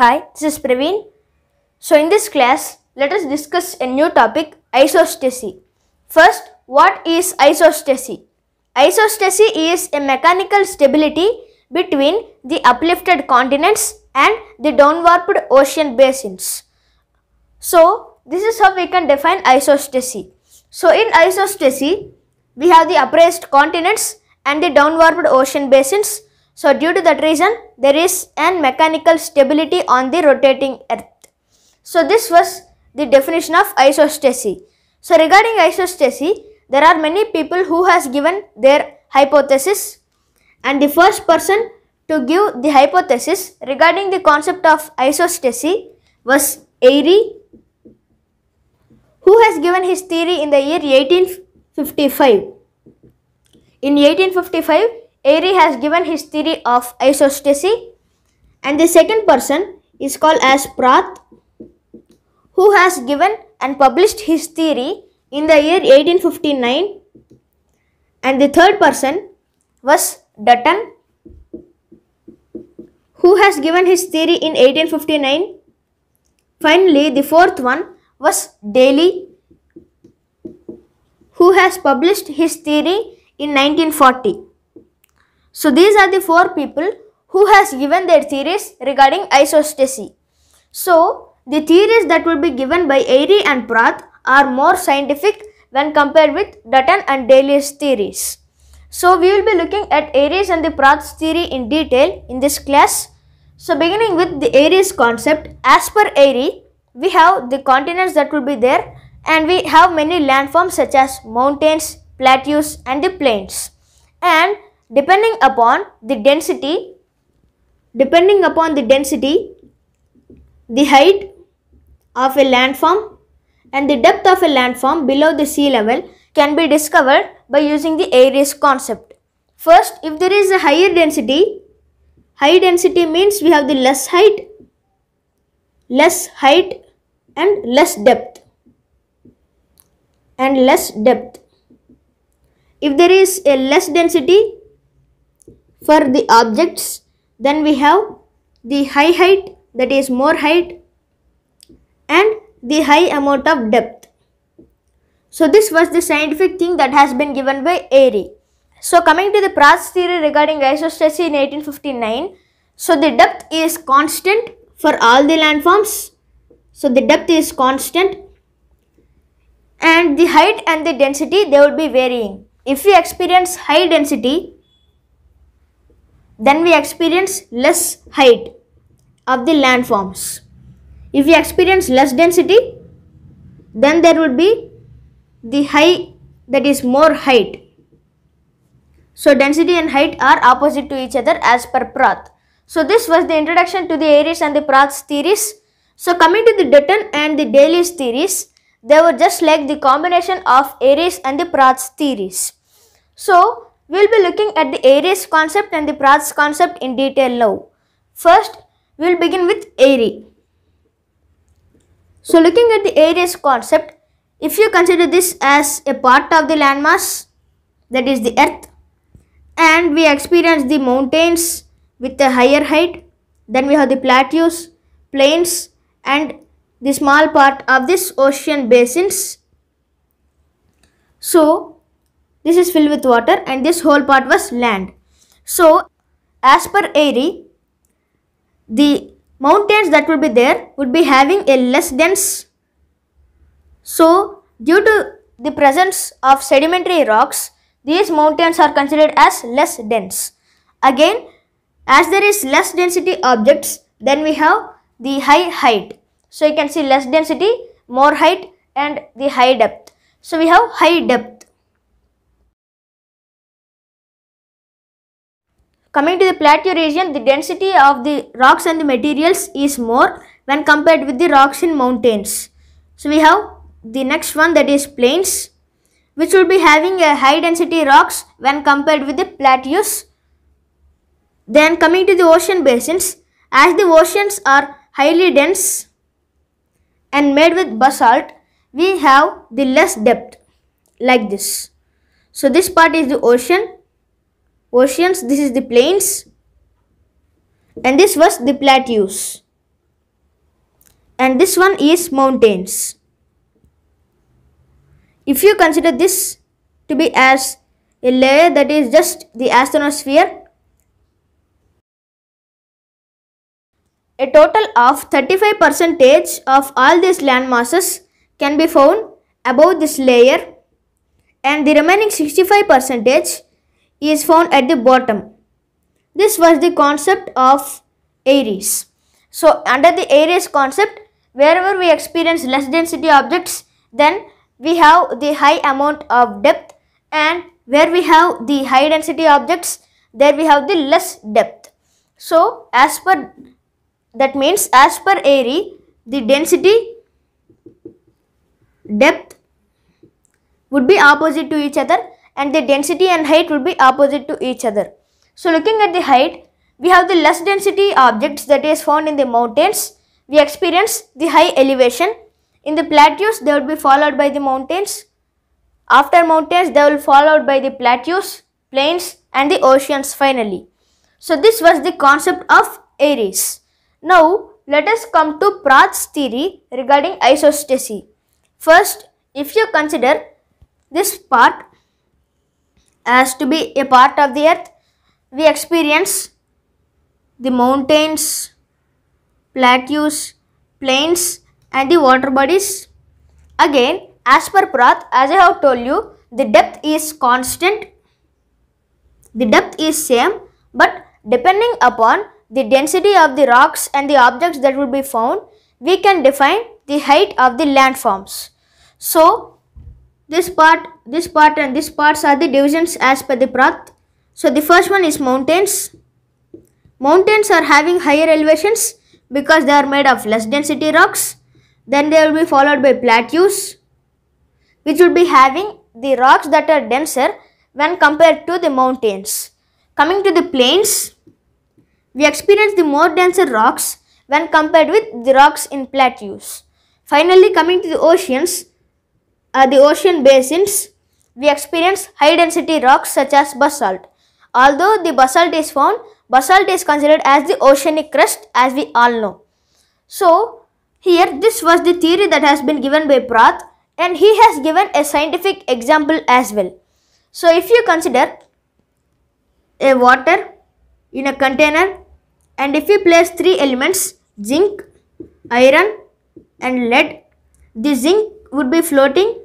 Hi, this is Praveen. So in this class, let us discuss a new topic, isostasy. First, what is isostasy? Isostasy is a mechanical stability between the uplifted continents and the downwarped ocean basins. So, this is how we can define isostasy. So, in isostasy, we have the upraised continents and the downwarped ocean basins so due to that reason, there is an mechanical stability on the rotating earth. So this was the definition of isostasy. So regarding isostasy, there are many people who has given their hypothesis and the first person to give the hypothesis regarding the concept of isostasy was Airy who has given his theory in the year 1855. In 1855, Airy has given his theory of isostasy and the second person is called as Prath who has given and published his theory in the year 1859 and the third person was Dutton who has given his theory in 1859. Finally, the fourth one was Daly who has published his theory in 1940. So these are the four people who has given their theories regarding isostasy. So the theories that will be given by Airy and Prath are more scientific when compared with Dutton and Daly's theories. So we will be looking at Airy's and the Prath's theory in detail in this class. So beginning with the Airy's concept, as per Airy, we have the continents that will be there and we have many landforms such as mountains, plateaus and the plains. And depending upon the density, depending upon the density, the height of a landform and the depth of a landform below the sea level can be discovered by using the areas concept. First, if there is a higher density, high density means we have the less height, less height and less depth and less depth. If there is a less density, for the objects. Then we have the high height that is more height and the high amount of depth. So this was the scientific thing that has been given by Airy. So coming to the Pratt's theory regarding isostasy in 1859. So the depth is constant for all the landforms. So the depth is constant and the height and the density they would be varying. If we experience high density then we experience less height of the landforms. If we experience less density, then there would be the high that is more height. So density and height are opposite to each other as per Prath. So this was the introduction to the Aries and the Prath's theories. So coming to the Dutton and the Daly's theories, they were just like the combination of Aries and the Prath's theories. So we will be looking at the Aries concept and the Prats concept in detail now. First, we will begin with area. So looking at the Aries concept, if you consider this as a part of the landmass, that is the earth, and we experience the mountains with a higher height, then we have the plateaus, plains and the small part of this ocean basins. So this is filled with water and this whole part was land. So, as per Airy, the mountains that will be there would be having a less dense. So, due to the presence of sedimentary rocks, these mountains are considered as less dense. Again, as there is less density objects, then we have the high height. So, you can see less density, more height and the high depth. So, we have high depth. Coming to the plateau region, the density of the rocks and the materials is more when compared with the rocks in mountains. So we have the next one that is plains which will be having a high density rocks when compared with the plateaus. Then coming to the ocean basins, as the oceans are highly dense and made with basalt, we have the less depth like this. So this part is the ocean oceans, this is the plains and this was the plateaus and this one is mountains. If you consider this to be as a layer that is just the astrosphere, a total of 35 percentage of all these land masses can be found above this layer and the remaining 65 percentage is found at the bottom. This was the concept of Aries. So under the Aries concept, wherever we experience less density objects, then we have the high amount of depth and where we have the high density objects, there we have the less depth. So as per that means as per Aries, the density, depth would be opposite to each other and the density and height will be opposite to each other. So looking at the height, we have the less density objects that is found in the mountains. We experience the high elevation. In the plateaus, they will be followed by the mountains. After mountains, they will followed by the plateaus, plains and the oceans finally. So this was the concept of Aries. Now let us come to Pratt's theory regarding isostasy. First, if you consider this part as to be a part of the earth, we experience the mountains, plateaus, plains, and the water bodies. Again, as per Prath, as I have told you, the depth is constant. The depth is same, but depending upon the density of the rocks and the objects that will be found, we can define the height of the landforms. So, this part, this part and this parts are the divisions as per the Prath. So the first one is mountains. Mountains are having higher elevations because they are made of less density rocks. Then they will be followed by plateaus which will be having the rocks that are denser when compared to the mountains. Coming to the plains, we experience the more denser rocks when compared with the rocks in plateaus. Finally, coming to the oceans, at uh, the ocean basins, we experience high density rocks such as basalt. Although the basalt is found, basalt is considered as the oceanic crust as we all know. So, here this was the theory that has been given by Prath and he has given a scientific example as well. So, if you consider a water in a container and if you place three elements zinc, iron and lead, the zinc would be floating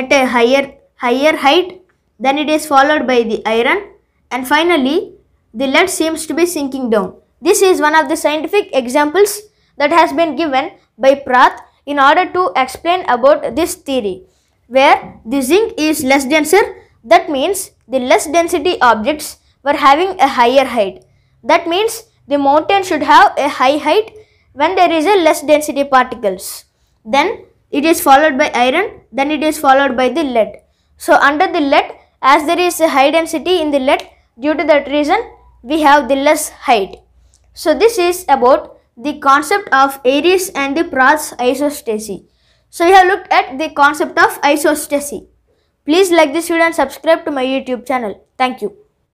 at a higher, higher height, then it is followed by the iron and finally the lead seems to be sinking down. This is one of the scientific examples that has been given by Prath in order to explain about this theory where the zinc is less denser that means the less density objects were having a higher height. That means the mountain should have a high height when there is a less density particles. Then it is followed by iron, then it is followed by the lead. So under the lead, as there is a high density in the lead, due to that reason, we have the less height. So this is about the concept of Aries and the Prath's isostasy. So we have looked at the concept of isostasy. Please like this video and subscribe to my YouTube channel. Thank you.